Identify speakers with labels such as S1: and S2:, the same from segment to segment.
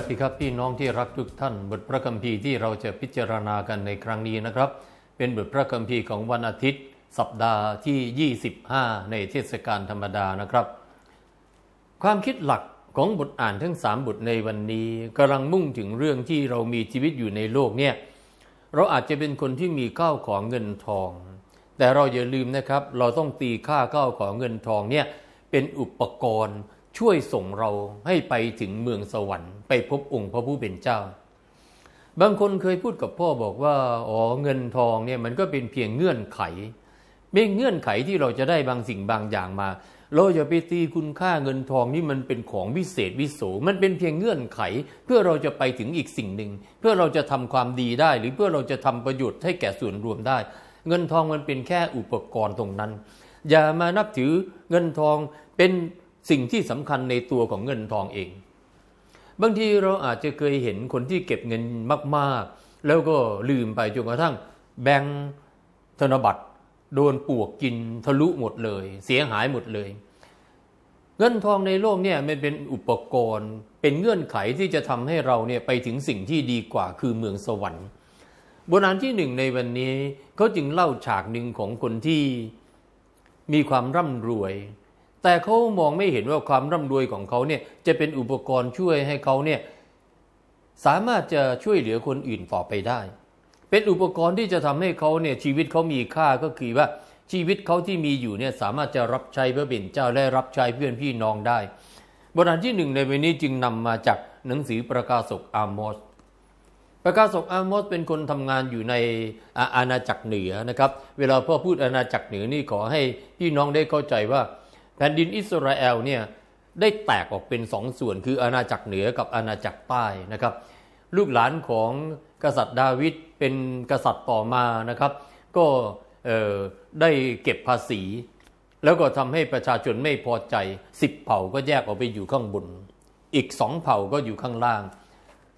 S1: วัสดีครับพี่น้องที่รักทุกท่านบทพระคัมภีร์ที่เราจะพิจารณากันในครั้งนี้นะครับ เป็นบทพระคัมภีร์ของวันอาทิตย์ สัปดาห์ที่ 25 ในเทศกาลธรรมดานะครับ ความคิดหลักของบทอ่านทั้ง3บทในวันนี้กำลังมุ่งถึงเรื่องที่เรามีชีวิตอยู่ในโลกเนี่ยเราอาจจะเป็นคนที่มีข้าวของเงินทอง แต่เราอย่าลืมนะครับ เราต้องตีค่าข้าวของเงินทองเนี่ยเป็นอุปกรณ์ช่วยส่งเราให้ไปถึงเมืองสวรรค์ไปพบองค์พระผู้เป็นเจ้า บางคนเคยพูดกับพ่อบอกว่า อ๋อ เงินทองเนี่ยมันก็เป็นเพียงเงื่อนไขไม่เงื่อนไขที่เราจะได้บางสิ่งบางอย่างมาเราจะไปตีคุณค่าเงินทองนี่มันเป็นของวิเศษวิโสมันเป็นเพียงเงื่อนไขเพื่อเราจะไปถึงอีกสิ่งหนึ่งเพื่อเราจะทำความดีได้หรือเพื่อเราจะทำประโยชน์ให้แก่ส่วนรวมได้ เงินทองมันเป็นแค่อุปกรณ์ตรงนั้น อย่ามานับถือเงินทองเป็นสิ่งที่สำคัญในตัวของเงินทองเอง บางที เราอาจจะเคยเห็นคนที่เก็บเงินมากๆ แล้วก็ลืมไป จนกระทั่งแบงค์ธนบัตรโดนปวกกิน ทะลุหมดเลย เสียหายหมดเลย เงินทองในโลกเนี่ยมันเป็นอุปกรณ์ เป็นเงื่อนไขที่จะทำให้เราเนี่ยไปถึงสิ่งที่ดีกว่าคือเมืองสวรรค์บทอัานที่หนึ่งในวันนี้เขาจึงเล่าฉากหนึ่งของคนที่มีความร่ำรวยแต่เขามองไม่เห็นว่าความร่ำรวยของเขาเนี่ยจะเป็นอุปกรณ์ช่วยให้เขาเนี่ยสามารถจะช่วยเหลือคนอื่นต่อไปได้ เป็นอุปกรณ์ที่จะทำให้เขาเนี่ยชีวิตเขามีค่าก็คือว่าชีวิตเขาที่มีอยู่เนี่ยสามารถจะรับใช้พระบิดเจ้าและรับใช้เพื่อนพี่น้องได้บทอันที่หนึ่งในวันนี้จึงนำมาจากหนังสือประกาศกอามอสประกาศกอามอสเป็นคนทำงานอยู่ในอาณาจักรเหนือนะครับ เวลาพ่อพูดอาณาจักรเหนือนี่ขอให้พี่น้องได้เข้าใจว่าแผ่นดินอิสราเอลเนี่ยได้แตกออกเป็นสองส่วนคืออาณาจักรเหนือกับอาณาจักรใต้นะครับ ลูกหลานของกษัตริย์ดาวิดเป็นกษัตริย์ต่อมานะครับ ก็ได้เก็บภาษี แล้วก็ทำให้ประชาชนไม่พอใจสิบเผ่าก็แยกออกไปอยู่ข้างบน อีกสองเผ่าก็อยู่ข้างล่าง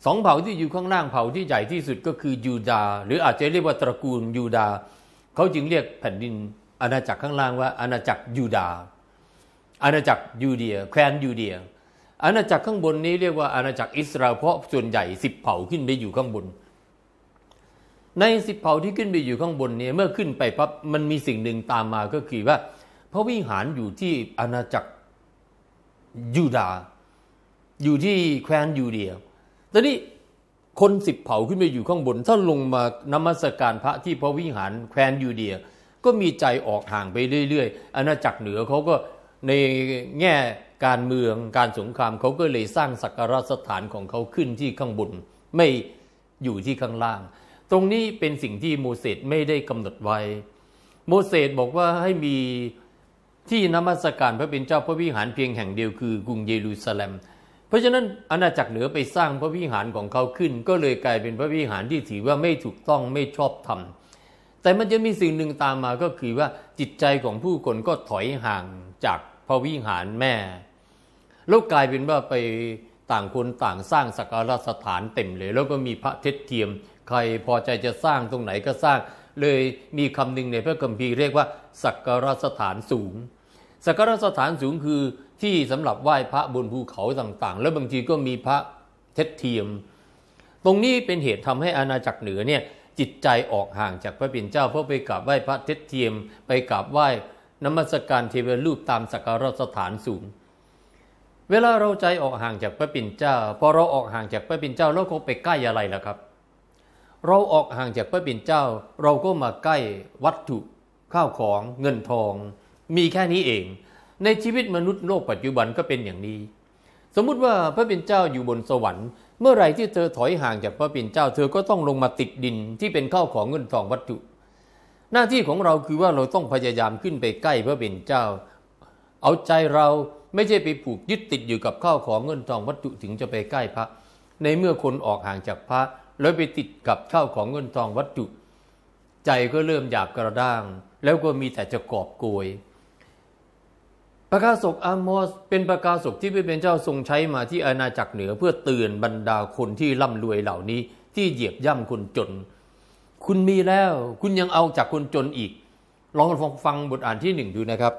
S1: สองเผ่าที่อยู่ข้างล่างเผ่าที่ใหญ่ที่สุดก็คือยูดาหรืออาจจะเรียกว่า ตระกูลยูดาเขาจึงเรียกแผ่นดินอาณาจักรข้างล่างว่าอาณาจักรยูดาอาณาจักรยูเดียแคว้นยูเดียอาณาจักรข้างบนนี้เรียกว่า อาณาจักรอิสราเอลเพราะส่วนใหญ่สิบเผ่าขึ้นไปอยู่ข้างบน ในสิบเผ่าที่ขึ้นไปอยู่ข้างบนเนี่ยเมื่อขึ้นไปปั๊บมันมีสิ่งหนึ่งตามมาก็คือว่าพระวิหารอยู่ที่อาณาจักรยูดา อยู่ที่แคว้นยูเดียตอนนี้คนสิบเผ่าขึ้นไปอยู่ข้างบน ถ้าลงมานมัสการพระที่พระวิหารแคว้นยูเดียก็มีใจออกห่างไปเรื่อยๆ อาณาจักรเหนือเขาก็ในแง่การเมืองการสงครามเขาก็เลยสร้างสักการะสถานของเขาขึ้นที่ข้างบนไม่อยู่ที่ข้างล่าง ตรงนี้เป็นสิ่งที่โมเสสไม่ได้กำหนดไว้ โมเสสบอกว่าให้มีที่นมัสการพระเป็นเจ้าพระวิหารเพียงแห่งเดียวคือกรุงเยรูซาเล็มเพราะฉะนั้นอาณาจักรเหนือไปสร้างพระวิหารของเขาขึ้น ก็เลยกลายเป็นพระวิหารที่ถือว่าไม่ถูกต้องไม่ชอบธรรมแต่มันจะมีสิ่งหนึ่งตามมาก็คือว่าจิตใจของผู้คนก็ถอยห่างจากพระวิหารแม่ แล้วกลายเป็นว่าไปต่างคนต่างสร้างสักการะสถานเต็มเลย แล้วก็มีพระเทศเทียม ใครพอใจจะสร้างตรงไหนก็สร้าง เลยมีคำหนึ่งในพระคัมภีร์เรียกว่าสักการะสถานสูง สักการะสถานสูงคือที่สำหรับไหว้พระบนภูเขาต่างๆ แล้วบางทีก็มีพระเทศเทียม ตรงนี้เป็นเหตุทำให้อาณาจักรเหนือเนี่ยจิตใจออกห่างจากพระเป็นเจ้าเพราะไปกราบไหว้พระเทศเทียม ไปกราบไหว้นมัสการเทวรูปตามสักการสถานสูง เวลาเราใจออกห่างจากพระปิ่นเจ้าพอเราออกห่างจากพระปิ่นเจ้าเราก็ไปใกล้อะไรล่ะครับ เราออกห่างจากพระปิ่นเจ้า เราก็มาใกล้ วัตถุ ข้าวของ เงินทอง มีแค่นี้เอง ในชีวิตมนุษย์โลกปัจจุบันก็เป็นอย่างนี้สมมุติว่าพระปิ่นเจ้าอยู่บนสวรรค์เมื่อไรที่เธอถอยห่างจากพระปิ่นเจ้าเธอก็ต้องลงมาติดดินที่เป็นข้าวของเงินทองวัตถุหน้าที่ของเราคือว่าเราต้องพยายามขึ้นไปใกล้พระเป็นเจ้า เอาใจเราไม่ใช่ไปผูกยึดติดอยู่กับข้าวของเงินทองวัตถุถึงจะไปใกล้พระ ในเมื่อคนออกห่างจากพระ แล้วไปติดกับข้าวของเงินทองวัตถุ ใจก็เริ่มหยาบกระด้าง แล้วก็มีแต่จะกอบโกยประกาศกอามอสเป็นประกาศกที่พระเป็นเจ้าทรงใช้มาที่อาณาจักรเหนือเพื่อเตือนบรรดาคนที่ร่ำรวยเหล่านี้ที่เหยียบย่ำคนจนคุณมีแล้ว คุณยังเอาจากคนจนอีก ลองฟังฟังบทอ่านที่หนึ่งดูนะครับ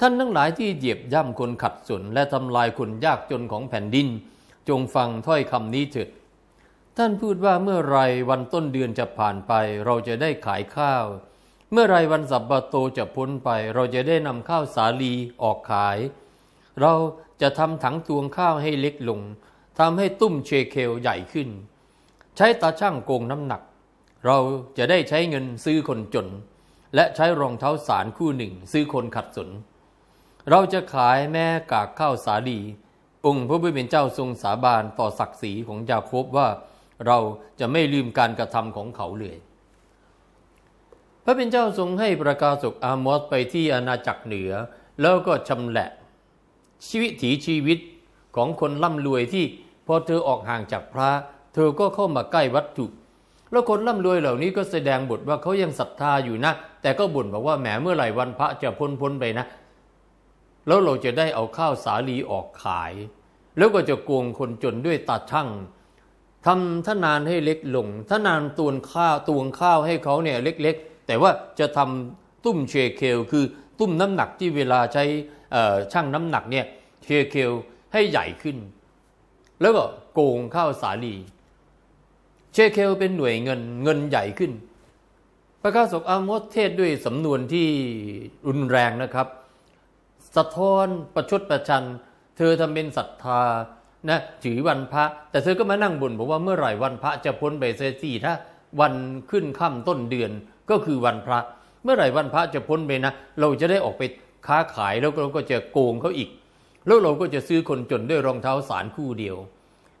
S1: ท่านทั้งหลายที่เหยียบย่ำคนขัดสน และทำลายคนยากจนของแผ่นดิน จงฟังถ้อยคำนี้เถิด ท่านพูดว่าเมื่อไรวันต้นเดือนจะผ่านไป เราจะได้ขายข้าว เมื่อไรวันสับบาโตจะพ้นไป เราจะได้นำข้าวสาลีออกขาย เราจะทำถังตวงข้าวให้เล็กลงทำให้ตุ้มเชเคลใหญ่ขึ้นใช้ตาช่างโกงน้ำหนัก เราจะได้ใช้เงินซื้อคนจน และใช้รองเท้าสารคู่หนึ่งซื้อคนขัดสนเราจะขายแม่กากข้าวสาลีองค์พระผู้เป็นเจ้าทรงสาบานต่อศักดิ์ศรีของยาโคบว่าเราจะไม่ลืมการกระทำของเขาเลยพระเป็นเจ้าทรงให้ประกาศกอามอสไปที่อาณาจักรเหนือ แล้วก็ชำแหละ ชีวิตถีชีวิตของคนร่ำรวยที่พอเธอออกห่างจากพระเธอก็เข้ามาใกล้วัตถุ แล้วคนร่ำรวยเหล่านี้ก็แสดงบทว่าเขายังศรัทธาอยู่นะ แต่ก็บ่นบอกว่าแหมเมื่อไหร่วันพระจะพ้นพ้นไปนะ แล้วเราจะได้เอาข้าวสาลีออกขาย แล้วก็จะโกงคนจนด้วยตาช่างทำทนานให้เล็กลง ทนานตวนข้าว ตวงข้าวให้เขาเนี่ยเล็กๆแต่ว่าจะทำตุ้มเชเคลคือตุ้มน้ำหนักที่เวลาใช้ช่างน้ำหนักเนี่ยเชเคลให้ใหญ่ขึ้น แล้วก็โกงข้าวสาลีเชเคลเป็นหน่วยเงินเงินใหญ่ขึ้นพระกาศกอามดเทศด้วยสำนวนที่รุนแรงนะครับ สะท้อน ประชดประชันเธอทำเป็นศรัทธานะถือวันพระ แต่เธอก็มานั่งบนบอกว่าเมื่อไหร่วันพระจะพ้นไปเสียทีถ้าวันขึ้นค่ำต้นเดือนก็คือวันพระ เมื่อไหร่วันพระจะพ้นไปนะ เราจะได้ออกไปค้าขายแล้วเราก็จะโกงเขาอีก แล้วเราก็จะซื้อคนจนด้วยรองเท้าสารคู่เดียว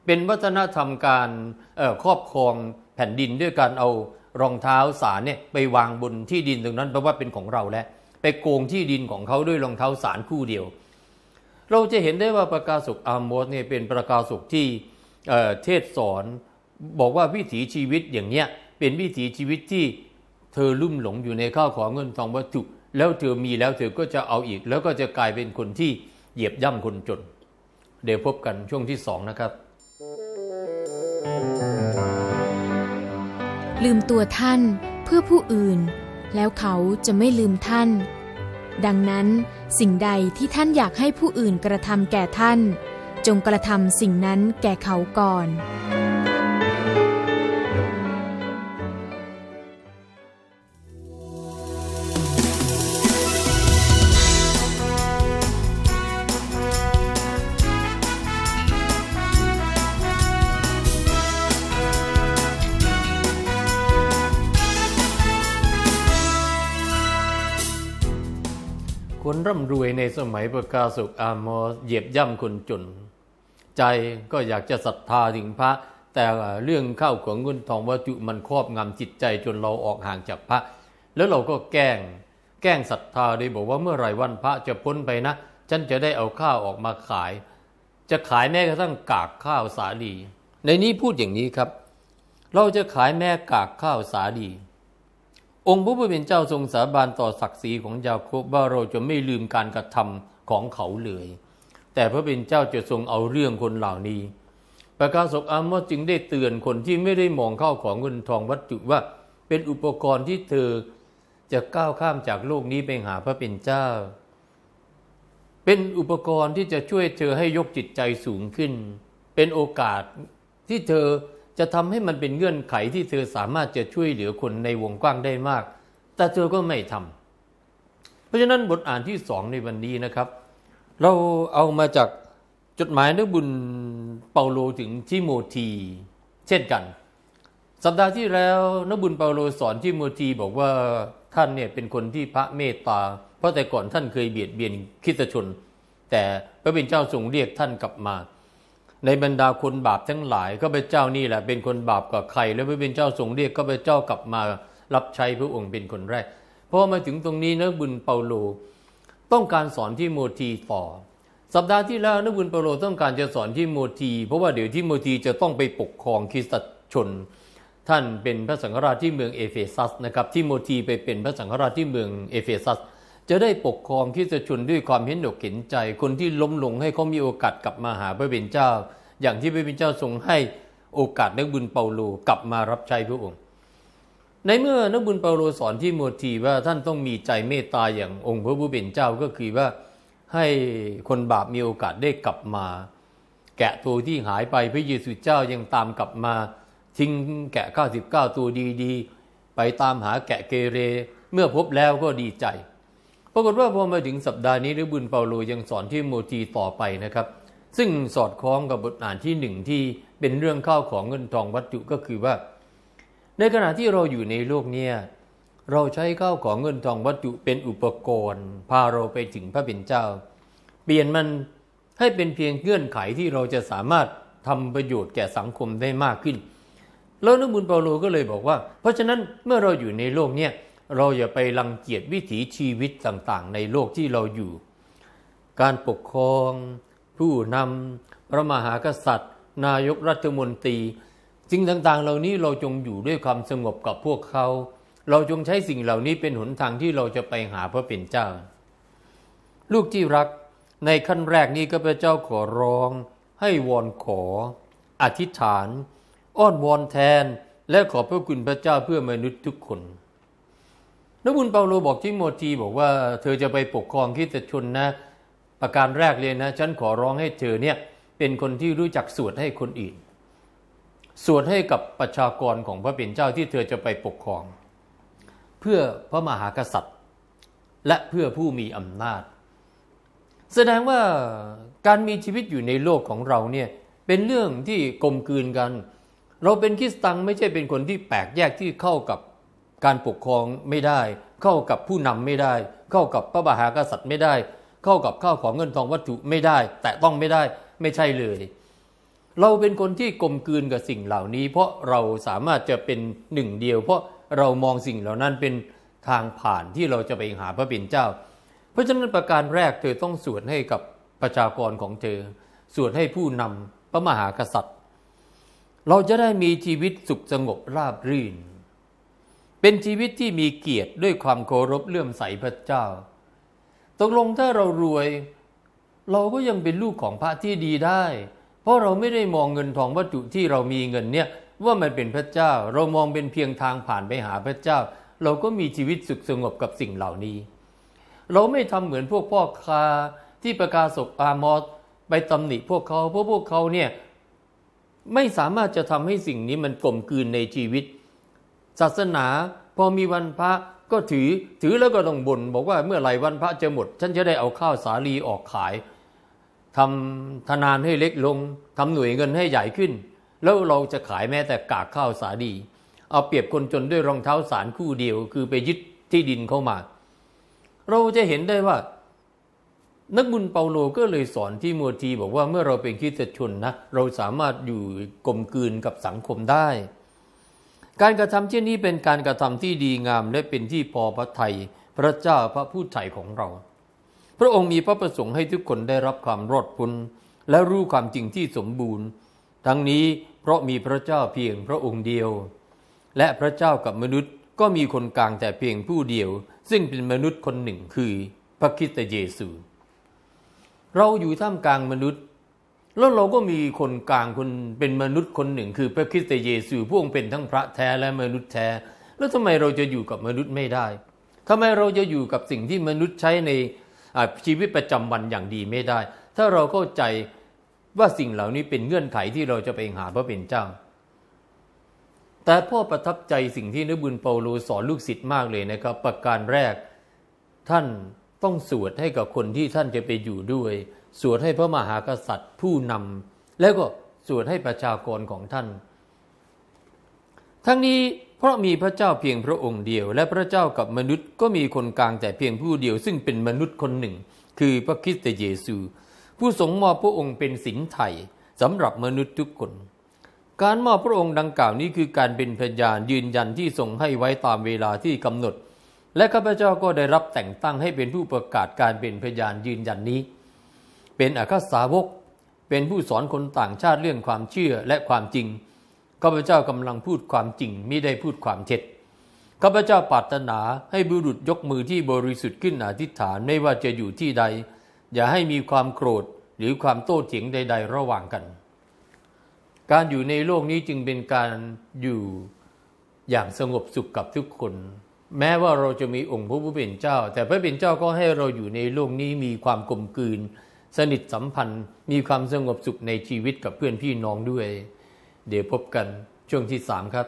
S1: เป็นวัฒนธรรมการครอบครองแผ่นดินด้วยการเอารองเท้าสารเนี่ยไปวางบนที่ดินตรงนั้นเพราะว่าเป็นของเราแล้วไปโกงที่ดินของเขาด้วยรองเท้าสารคู่เดียว เราจะเห็นได้ว่าประกาศกอามอสเนี่ยเป็นประกาศกที่เทศสอนบอกว่าวิถีชีวิตอย่างเนี้ยเป็นวิถีชีวิตที่เธอลุ่มหลงอยู่ในข้าวของเงินทองวัตถุ แล้วเธอมีแล้วเธอก็จะเอาอีก แล้วก็จะกลายเป็นคนที่เหยียบย่ำคนจนเดี๋ยวพบกันช่วงที่สองนะครับลืมตัวท่านเพื่อผู้อื่น แล้วเขาจะไม่ลืมท่าน ดังนั้นสิ่งใดที่ท่านอยากให้ผู้อื่นกระทำแก่ท่าน จงกระทำสิ่งนั้นแก่เขาก่อนร่ำรวยในสมัยประกาศุกอามอเหยียบย่ำคนจนใจก็อยากจะศรัทธาถึงพระ แต่เรื่องข้าวของเงินทองวัตถุมันครอบงำจิตใจจนเราออกห่างจากพระ แล้วเราก็แกล้งแกล้งศรัทธาโดยบอกว่าเมื่อไรวันพระจะพ้นไปนะ ฉันจะได้เอาข้าวออกมาขาย จะขายแม้กระทั่งกากข้าวสาลี ในนี้พูดอย่างนี้ครับ เราจะขายแม่กากข้าวสาลีองค์พระผู้เป็นเจ้าทรงสาบานต่อศักดิ์ศรีของยาโคบว่าเราจะไม่ลืมการกระทำของเขาเลย แต่พระเป็นเจ้า จะทรงเอาเรื่องคนเหล่านี้ ประกาศกอามอสจึงได้เตือนคนที่ไม่ได้มองเข้าของเงินทองวัตถุว่าเป็นอุปกรณ์ที่เธอจะก้าวข้ามจากโลกนี้ไปหาพระเป็นเจ้า เป็นอุปกรณ์ที่จะช่วยเธอให้ยกจิตใจสูงขึ้น เป็นโอกาสที่เธอจะทำให้มันเป็นเงื่อนไขที่เธอสามารถจะช่วยเหลือคนในวงกว้างได้มาก แต่เธอก็ไม่ทำ เพราะฉะนั้นบทอ่านที่สองในวันนี้นะครับ เราเอามาจากจดหมายนักบุญเปาโลถึงทิโมธีเช่นกัน สัปดาห์ที่แล้วนักบุญเปาโลสอนทิโมธีบอกว่าท่านเนี่ยเป็นคนที่พระเมตตา เพราะแต่ก่อนท่านเคยเบียดเบียนคิดชน แต่พระเป็นเจ้าทรงเรียกท่านกลับมาในบรรดาคนบาปทั้งหลายเป็นเจ้านี่แหละ เป็นคนบาปกว่าใครแล้วพระเป็นเจ้าทรงเรียกก็ไปเจ้ากลับมารับใช้พระองค์เป็นคนแรกพอมาถึงตรงนี้นะบุญเปาโลต้องการสอนที่โมทีต่อสัปดาห์ที่แล้วนะบุญเปาโลต้องการจะสอนที่โมที เพราะว่าเดี๋ยวที่โมทีจะต้องไปปกครองคริสตชน ท่านเป็นพระสังฆราชที่เมืองเอเฟซัสนะครับที่โมทีไปเป็นพระสังฆราชที่เมืองเอเฟซัสจะได้ปกครองคิดชนด้วยความเห็นอกเห็นใจ คนที่ล้มลงให้เขามีโอกาสกลับมาหาพระบิดเจ้า อย่างที่พระบิดเจ้าทรงให้โอกาสนักบุญเปาโลกลับมารับใช้พระองค์ ในเมื่อนักบุญเปาโลสอนที่โมทีว่าท่านต้องมีใจเมตตาอย่างองค์พระผู้เป็นเจ้าก็คือว่าให้คนบาปมีโอกาสได้กลับมา แกะตัวที่หายไปพระเยซูเจ้ายังตามกลับมาทิ้งแกะ99ตัวดีๆ ไปตามหาแกะเกเรเมื่อพบแล้วก็ดีใจปรากฏว่าพอมาถึงสัปดาห์นี้ริบุญเปาโลยังสอนที่โมทีต่อไปนะครับ ซึ่งสอดคล้องกับบทอ่านที่หนึ่งที่เป็นเรื่องข้าวของเงินทองวัตถุก็คือว่า ในขณะที่เราอยู่ในโลกเนี่ยเราใช้ข้าวของเงินทองวัตถุเป็นอุปกรณ์พาเราไปถึงพระเป็นเจ้า เปลี่ยนมันให้เป็นเพียงเงื่อนไข ที่เราจะสามารถทำประโยชน์แก่สังคมได้มากขึ้นแล้วนบุญเปาโลก็เลยบอกว่า เพราะฉะนั้นเมื่อเราอยู่ในโลกเนี่ยเราอย่าไปรังเกียจวิถีชีวิตต่างๆในโลกที่เราอยู่ การปกครอง ผู้นำพระมหากษัตริย์ นายกรัฐมนตรีสิ่งต่างๆ เหล่านี้เราจงอยู่ด้วยความสงบกับพวกเขา เราจงใช้สิ่งเหล่านี้เป็นหนทางที่เราจะไปหาพระเป็นเจ้า ลูกที่รักในขั้นแรกนี้ก็พระเจ้าขอร้อง ให้วอนขอ อธิษฐาน อ้อนวอนแทนและขอพระคุณพระเจ้าเพื่อมนุษย์ทุกคนนักบุญเปาโลบอกทิโมธีบอกว่าเธอจะไปปกครองคิตชนนะประการแรกเลยนะ ฉันขอร้องให้เธอเนี่ยเป็นคนที่รู้จักสวดให้คนอื่น สวดให้กับประชากรของพระเป็นเจ้าที่เธอจะไปปกครอง เพื่อพระมหากษัตริย์ และเพื่อผู้มีอำนาจ แสดงว่าการมีชีวิตอยู่ในโลกของเราเนี่ยเป็นเรื่องที่กลมกลืนกัน เราเป็นคริสตังไม่ใช่เป็นคนที่แปลกแยกที่เข้ากับการปกครองไม่ได้ เข้ากับผู้นำไม่ได้ เข้ากับพระมหากษัตริย์ไม่ได้ เข้ากับข้าวของเงินทองวัตถุไม่ได้ แต่ต้องไม่ได้ไม่ใช่เลย เราเป็นคนที่กลมกลืนกับสิ่งเหล่านี้ เพราะเราสามารถจะเป็นหนึ่ง เดียว เพราะเรามองสิ่งเหล่านั้นเป็นทางผ่านที่เราจะไปหาพระบิณนเจ้า เพราะฉะนั้นประการแรกเธอต้องสวดให้กับประชากรของเธอ สวดให้ผู้นำพระมหากษัตริย์ เราจะได้มีชีวิตสุขสงบราบรื่นเป็นชีวิตที่มีเกียรติด้วยความเคารพเลื่อมใสพระเจ้า ตกลงถ้าเรารวยเราก็ยังเป็นลูกของพระที่ดีได้ เพราะเราไม่ได้มองเงินทองวัตถุที่เรามีเงินเนี่ยว่ามันเป็นพระเจ้าเรามองเป็นเพียงทางผ่านไปหาพระเจ้า เราก็มีชีวิตสุขสงบกับสิ่งเหล่านี้ เราไม่ทำเหมือนพวกพ่อค้าที่ประกาศกอามอสไปตำหนิพวกเขาเพราะพวกเขาเนี่ย ไม่สามารถจะทำให้สิ่งนี้มันกลมกลืนในชีวิตศาสนาพอมีวันพระก็ถือถือแล้วก็ต้องบน่นบอกว่าเมื่อไหร่วันพระจะหมด ฉันจะได้เอาข้าวสาลีออกขายทำธนานให้เล็กลงทำหน่วยเงินให้ใหญ่ขึ้น แล้วเราจะขายแม้แต่กากข้าวสาลีเอาเปรียบคนจนด้วยรองเท้าสารคู่เดียว คือไปยึดที่ดินเข้ามา เราจะเห็นได้ว่า นักบุญเปาโลก็เลยสอนที่มัวทีบอกว่าเมื่อเราเป็นคริสเตียนนะ เราสามารถอยู่กลมกลืนกับสังคมได้การกระทำเช่นนี้เป็นการกระทำที่ดีงามและเป็นที่พอพระทัยพระเจ้าพระผู้ไถ่ของเรา พระองค์มีพระประสงค์ให้ทุกคนได้รับความรอดพ้นและรู้ความจริงที่สมบูรณ์ ทั้งนี้เพราะมีพระเจ้าเพียงพระองค์เดียว และพระเจ้ากับมนุษย์ก็มีคนกลางแต่เพียงผู้เดียว ซึ่งเป็นมนุษย์คนหนึ่งคือพระคิดเยซูเราอยู่ท่ามกลางมนุษย์แล้วเราก็มีคนกลางคนเป็นมนุษย์คนหนึ่ง คือพระคริสต์เยซูพวกองเป็นทั้งพระแท้และมนุษย์แท้ แล้วทำไมเราจะอยู่กับมนุษย์ไม่ได้ ทำไมเราจะอยู่กับสิ่งที่มนุษย์ใช้ในชีวิตประจำวันอย่างดีไม่ได้ ถ้าเราเข้าใจว่าสิ่งเหล่านี้เป็นเงื่อนไขที่เราจะไปหาพระเป็นเจ้าแต่พ่อประทับใจสิ่งที่นบุญเปาโลสอนลูกศิษย์มากเลยนะครับ ประการแรกท่านต้องสวดให้กับคนที่ท่านจะไปอยู่ด้วยสวดให้พระมหากษัตริย์ผู้นำแล้วก็สวดให้ประชากรของท่าน ทั้งนี้เพราะมีพระเจ้าเพียงพระองค์เดียวและพระเจ้ากับมนุษย์ก็มีคนกลางแต่เพียงผู้เดียวซึ่งเป็นมนุษย์คนหนึ่ง คือพระคริสต์เยซู ผู้ทรงมอบพระองค์เป็นสินไถ่สำหรับมนุษย์ทุกคน การมอบพระองค์ดังกล่าวนี้คือการเป็นพยานยืนยันที่ทรงให้ไว้ตามเวลาที่กำหนด และข้าพเจ้าก็ได้รับแต่งตั้งให้เป็นผู้ประกาศการเป็นพยานยืนยันนี้เป็นอัคสาวก เป็นผู้สอนคนต่างชาติเรื่องความเชื่อและความจริง ข้าพเจ้ากำลังพูดความจริงไม่ได้พูดความเท็จ ข้าพเจ้าปรารถนาให้บุรุษยกมือที่บริสุทธิ์ขึ้นอธิษฐานไม่ว่าจะอยู่ที่ใด อย่าให้มีความโกรธหรือความโต้เถียงใดๆระหว่างกัน การอยู่ในโลกนี้จึงเป็นการอยู่อย่างสงบสุขกับทุกคน แม้ว่าเราจะมีองค์พระผู้เป็นเจ้า แต่พระเป็นเจ้าก็ให้เราอยู่ในโลกนี้มีความกลมกลืนสนิทสัมพันธ์มีความสงบสุขในชีวิตกับเพื่อนพี่น้องด้วย เดี๋ยวพบกันช่วงที่สามครับ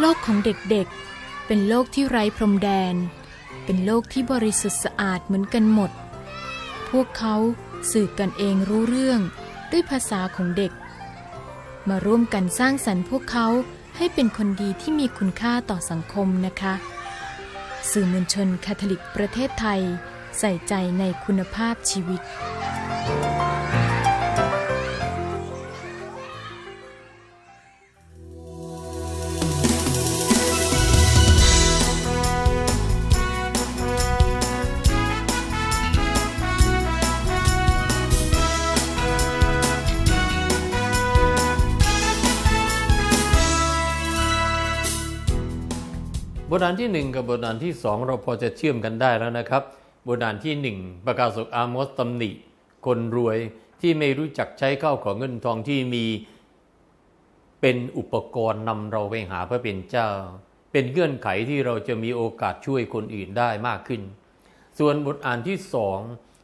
S1: โลกของเด็กๆ เป็นโลกที่ไร้พรมแดน เป็นโลกที่บริสุทธิ์สะอาดเหมือนกันหมด พวกเขาสื่อกันเองรู้เรื่องด้วยภาษาของเด็ก มาร่วมกันสร้างสรรค์พวกเขาให้เป็นคนดีที่มีคุณค่าต่อสังคมนะคะสื่อมวลชนคาทอลิกประเทศไทยใส่ใจในคุณภาพชีวิตบทฐานที่ 1 กับบทฐานที่ 2 เราพอจะเชื่อมกันได้แล้วนะครับบทฐานที่ 1 ประกาศกอามอสตำหนิ คนรวยที่ไม่รู้จักใช้เข้าของเงินทองที่มี เป็นอุปกรณ์นำเราไปหาพระเป็นเจ้า เป็นเงื่อนไขที่เราจะมีโอกาสช่วยคนอื่นได้มากขึ้น ส่วนบทอ่านที่สอง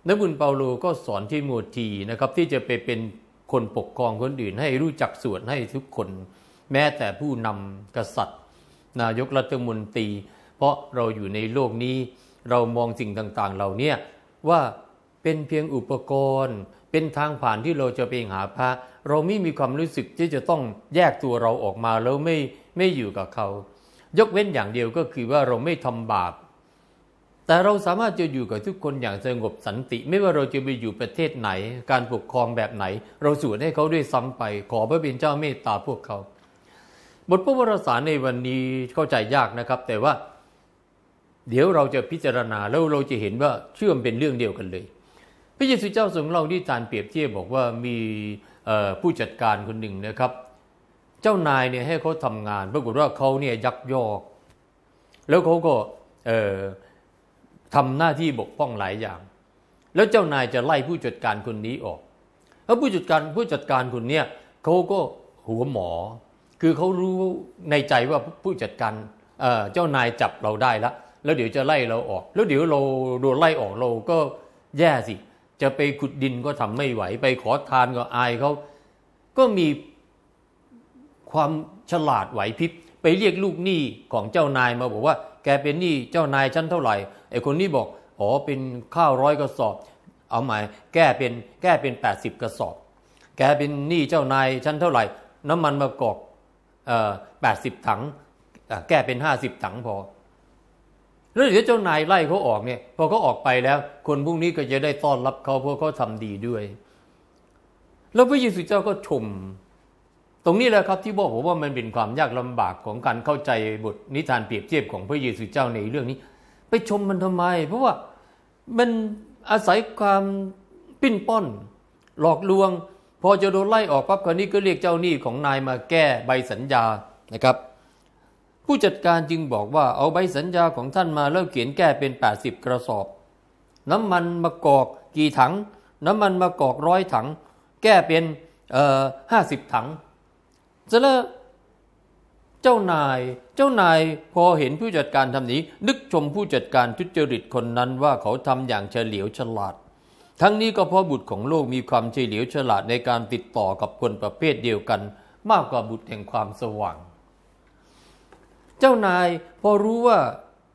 S1: นบุญเปาโลก็สอนที่มูทีนะครับที่จะไปเป็นคนปกครองคนอื่น ให้รู้จักสวดให้ทุกคน แม้แต่ผู้นำกษัตริย์นายกรัฐมนตรี เพราะเราอยู่ในโลกนี้ เรามองสิ่งต่างๆเหล่านี้ว่าเป็นเพียงอุปกรณ์ เป็นทางผ่านที่เราจะไปหาพระ เราไม่มีความรู้สึกที่จะต้องแยกตัวเราออกมาแล้วไม่ไม่อยู่กับเขา ยกเว้นอย่างเดียวก็คือว่าเราไม่ทำบาปแต่เราสามารถจะอยู่กับทุกคนอย่างสงบสันติ ไม่ว่าเราจะไปอยู่ประเทศไหนการปกครองแบบไหน เราสวดให้เขาด้วยซ้ำไป ขอพระบิาเจ้าเมตตาพวกเขาบทพระวรสารในวันนี้เข้าใจยากนะครับ แต่ว่าเดี๋ยวเราจะพิจารณาแล้วเราจะเห็นว่าเชื่อมเป็นเรื่องเดียวกันเลย พระเยซูเจ้าทรงเล่าี่ทานเปรียบเทียบบอกว่ามีผู้จัดการคนหนึ่งนะครับ เจ้านายเนี่ยให้เขาทำงานปรากฏว่าเขาเนี่ยยักยอกแล้วเขาก็ทำหน้าที่บกพร่องหลายอย่าง แล้วเจ้านายจะไล่ผู้จัดการคนนี้ออกแล้วผู้จัดการผู้จัดการคนนี้เขาก็หัวหมอคือเขารู้ในใจว่าผู้จัดการเจ้านายจับเราได้แล้วแล้วเดี๋ยวจะไล่เราออก แล้วเดี๋ยวเราโดนไล่ออกเราก็แย่สิ จะไปขุดดินก็ทำไม่ไหว ไปขอทานก็อายเขา ก็มีความฉลาดไหวพริบไปเรียกลูกหนี้ของเจ้านายมาบอกว่า แกเป็นหนี้เจ้านายชั้นเท่าไหร่ไอคนนี้บอก อ๋อเป็นข้าวร้อยกระสอบ เอาหมายแก้เป็นแก้เป็น 80กระสอบ แกเป็นหนี้เจ้านายชั้นเท่าไหร่ น้ำมันมากอกแปดสิบถังแก้เป็นห้าสิบถังพอแล้วเดี๋ยวเจ้านายไล่เขาออกเนี่ยพอเขาออกไปแล้ว คนพวกนี้ก็จะได้ต้อนรับเขาเพราะเขาทำดีด้วย แล้วพระเยซูเจ้าก็ชมตรงนี้แหละครับที่บอกผมว่ามันเป็นความยากลำบากของการเข้าใจบทนิทานเปรียบเทียบของพระเยซูเจ้าในเรื่องนี้ ไปชมมันทำไม เพราะว่ามันอาศัยความปิ้นป้อนหลอกลวงพอจะโดนไล่ออกปั๊บคราวนี้ก็เรียกเจ้าหนี้ของนายมาแก้ใบสัญญานะครับ ผู้จัดการจึงบอกว่าเอาใบสัญญาของท่านมาแล้วเขียนแก้เป็น 80กระสอบ น้ำมันมะกอกกี่ถัง น้ำมันมะกอกร้อยถัง แก้เป็นเอ่อห้าสิบถังเสร็จแล้วเจ้านายเจ้านายพอเห็นผู้จัดการทำนี้ นึกชมผู้จัดการทุจริตคนนั้น ว่าเขาทำอย่างเฉลียวฉลาดทั้งนี้ก็เพราะบุตรของโลกมีความเฉลียวฉลาดในการติดต่อกับคนประเภทเดียวกัน มากกว่าบุตรแห่งความสว่าง เจ้านายพอรู้ว่า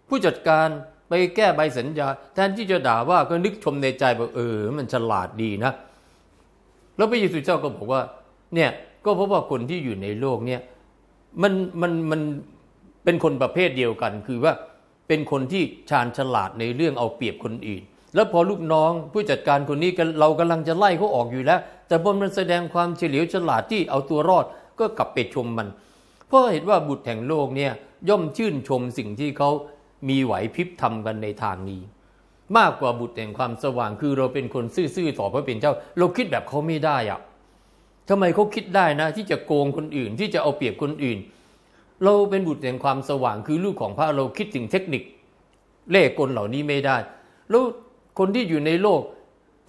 S1: ผู้จัดการไปแก้ใบสัญญา แทนที่จะด่าว่าก็นึกชมในใจบอกเออมันฉลาดดีนะแล้วพระเยซูเจ้าก็บอกว่า เนี่ยก็เพราะว่าคนที่อยู่ในโลกเนี่ยมันมันมันเป็นคนประเภทเดียวกัน คือว่าเป็นคนที่ชาญฉลาดในเรื่องเอาเปรียบคนอื่นแล้วพอลูกน้องผู้จัดการคนนี้เรากำลังจะไล่เขาออกอยู่แล้ว แต่บนมันแสดงความเฉลียวฉลาดที่เอาตัวรอดก็กลับไปชมมันเพราะเห็นว่าบุตรแห่งโลกเนี่ยย่อมชื่นชมสิ่งที่เขามีไหวพริบทำกันในทางนี้ มากกว่าบุตรแห่งความสว่างคือเราเป็นคนซื่อๆต่อพระเป็นเจ้า เราคิดแบบเขาไม่ได้อะทำไมเขาคิดได้นะ ที่จะโกงคนอื่น ที่จะเอาเปรียบคนอื่นเราเป็นบุตรแห่งความสว่างคือลูกของพระเราคิดถึงเทคนิค เล่กลเหล่านี้ไม่ได้แล้วคนที่อยู่ในโลก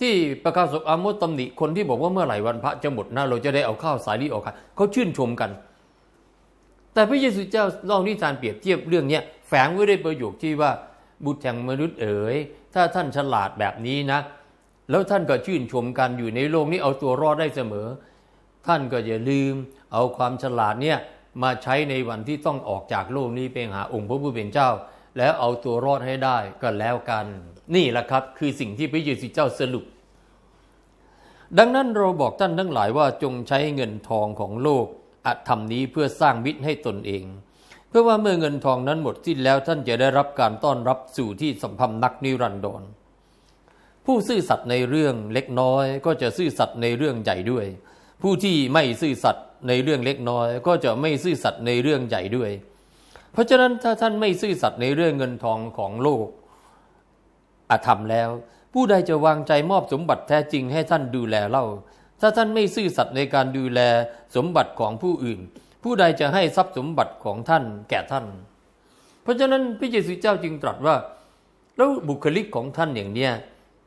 S1: ที่ประกาศอามุตตำหนิคนที่บอกว่าเมื่อไหร่วันพระจะหมดนะเราจะได้เอาข้าวสาลีออกค่ะเขาชื่นชมกัน แต่พระเยซูเจ้าเล่านิทานเปรียบเทียบเรื่องนี้แฝงไว้ด้วยประโยคที่ว่าบุตรแห่งมนุษย์เอ๋ย ถ้าท่านฉลาดแบบนี้นะ แล้วท่านก็ชื่นชมกันอยู่ในโลกนี้เอาตัวรอดได้เสมอ ท่านก็อย่าลืมเอาความฉลาดเนี่ยมาใช้ในวันที่ต้องออกจากโลกนี้ไปหาองค์พระผู้เป็นเจ้า แล้วเอาตัวรอดให้ได้ก็แล้วกันนี่แหละครับ คือสิ่งที่พระเยซูเจ้าสรุป ดังนั้นเราบอกท่านทั้งหลายว่าจงใช้เงินทองของโลกอธรรมนี้เพื่อสร้างมิตรให้ตนเอง เพื่อว่าเมื่อเงินทองนั้นหมดสิ้นแล้วท่านจะได้รับการต้อนรับสู่ที่สัมพันธ์นักนิรันดรผู้ซื่อสัตย์ในเรื่องเล็กน้อย ก็จะซื่อสัตย์ในเรื่องใหญ่ด้วย ผู้ที่ไม่ซื่อสัตย์ในเรื่องเล็กน้อย ก็จะไม่ซื่อสัตย์ในเรื่องใหญ่ด้วย เพราะฉะนั้นถ้าท่านไม่ซื่อสัตย์ในเรื่องเงินทองของโลกอาธรรมแล้วผู้ใดจะวางใจมอบสมบัติแท้จริงให้ท่านดูแลเล่า ถ้าท่านไม่ซื่อสัตย์ในการดูแลสมบัติของผู้อื่น ผู้ใดจะให้ทรัพย์สมบัติของท่านแก่ท่าน เพราะฉะนั้นพระเยซูเจ้าจึงตรัสว่า แล้วบุคลิกของท่านอย่างเนี้ย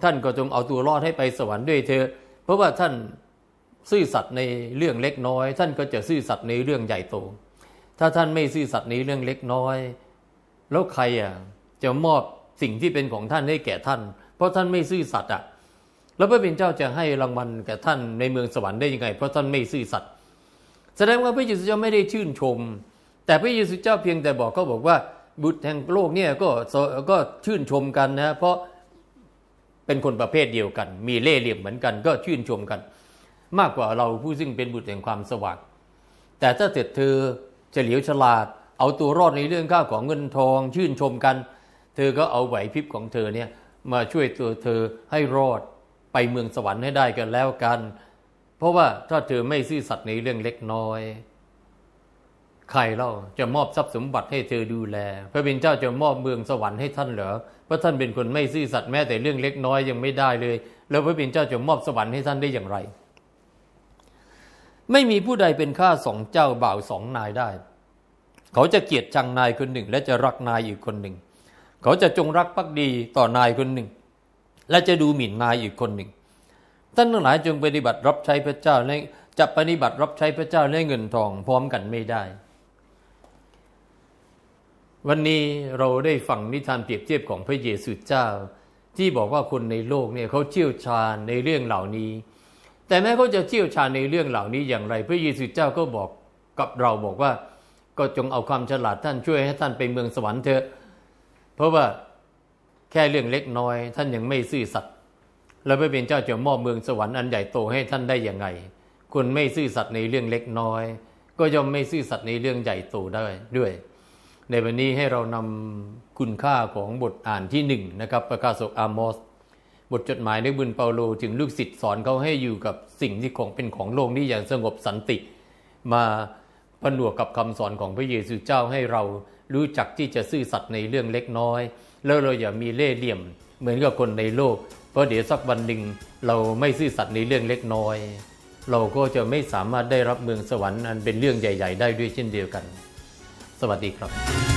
S1: ท่านก็จงเอาตัวรอดให้ไปสวรรค์ด้วยเถอะ เพราะว่าท่านซื่อสัตย์ในเรื่องเล็กน้อย ท่านก็จะซื่อสัตย์ในเรื่องใหญ่โต ถ้าท่านไม่ซื่อสัตย์ในเรื่องเล็กน้อย แล้วใครอ่ะจะมอบสิ่งที่เป็นของท่านให้แก่ท่าน เพราะท่านไม่ซื่อสัตย์อ่ะแล้วพระเป็นเจ้าจะให้รางวัลแก่ท่านในเมืองสวรรค์ได้ยังไง เพราะท่านไม่ซื่อสัตย์ แสดงว่าพระเยซูเจ้าไม่ได้ชื่นชม แต่พระเยซูเจ้าเพียงแต่บอกก็บอกว่า บุตรแห่งโลกเนี่ยก็ก็ชื่นชมกันนะเพราะเป็นคนประเภทเดียวกัน มีเล่ห์เหลี่ยมเหมือนกันก็ชื่นชมกัน มากกว่าเราผู้ซึ่งเป็นบุตรแห่งความสว่าง แต่ถ้าเสร็จเธอเฉลียวฉลาดเอาตัวรอดในเรื่องข้าวของเงินทอง ชื่นชมกันเธอก็เอาไหวพริบของเธอเนี่ยมาช่วยตัวเธอให้รอดไปเมืองสวรรค์ให้ได้กันแล้วกัน เพราะว่าถ้าเธอไม่ซื่อสัตย์ในเรื่องเล็กน้อยใครเล่าจะมอบทรัพย์สมบัติให้เธอดูแลพระบิดาเจ้าจะมอบเมืองสวรรค์ให้ท่านเหรอ เพราะท่านเป็นคนไม่ซื่อสัตย์แม้แต่เรื่องเล็กน้อยยังไม่ได้เลย แล้วพระบิดาเจ้าจะมอบสวรรค์ให้ท่านได้อย่างไร ไม่มีผู้ใดเป็นข้าสองเจ้าบ่าวสองนายได้ เขาจะเกลียดชังนายคนหนึ่ง และจะรักนายอีกคนหนึ่งเขาจะจงรักภักดีต่อนายคนหนึ่ง และจะดูหมิ่นนายอีกคนหนึ่ง ท่านทั้งหลายจงปฏิบัติรับใช้พระเจ้าและจะปฏิบัติรับใช้พระเจ้าและเงินทองพร้อมกันไม่ได้ วันนี้เราได้ฟังนิทานเปรียบเทียบของพระเยซูเจ้า ที่บอกว่าคนในโลกเนี่ยเขาเชี่ยวชาญในเรื่องเหล่านี้ แต่แม้เขาจะเชี่ยวชาญในเรื่องเหล่านี้อย่างไร พระเยซูเจ้าก็บอกกับเราบอกว่าก็จงเอาความฉลาดท่านช่วยให้ท่านไปเมืองสวรรค์เถอะเพราะว่าแค่เรื่องเล็กน้อย ท่านยังไม่ซื่อสัตย์แล้วพระเป็นเจ้าจะมอบเมืองสวรรค์อันใหญ่โตให้ท่านได้อย่างไงคุณไม่ซื่อสัตย์ในเรื่องเล็กน้อย ก็ย่อมไม่ซื่อสัตย์ในเรื่องใหญ่โตได้ด้วย ในวันนี้ให้เรานำคุณค่าของบทอ่านที่หนึ่งนะครับประกาศกอามอสบทจดหมายในบุญเปาโลถึงลูกศิษย์สอนเขาให้อยู่กับสิ่งที่ของเป็นของโลกนี้อย่างสงบสันติ มาผนวกกับคำสอนของพระเยซูเจ้าให้เรารู้จักที่จะซื่อสัตย์ในเรื่องเล็กน้อย แล้วเราอย่ามีเล่ห์เหลี่ยมเหมือนกับคนในโลกเพราะเดี๋ยวสักวันหนึ่งเราไม่ซื่อสัตย์ในเรื่องเล็กน้อย เราก็จะไม่สามารถได้รับเมืองสวรรค์อันเป็นเรื่องใหญ่ ๆ ได้ด้วยเช่นเดียวกัน สวัสดีครับ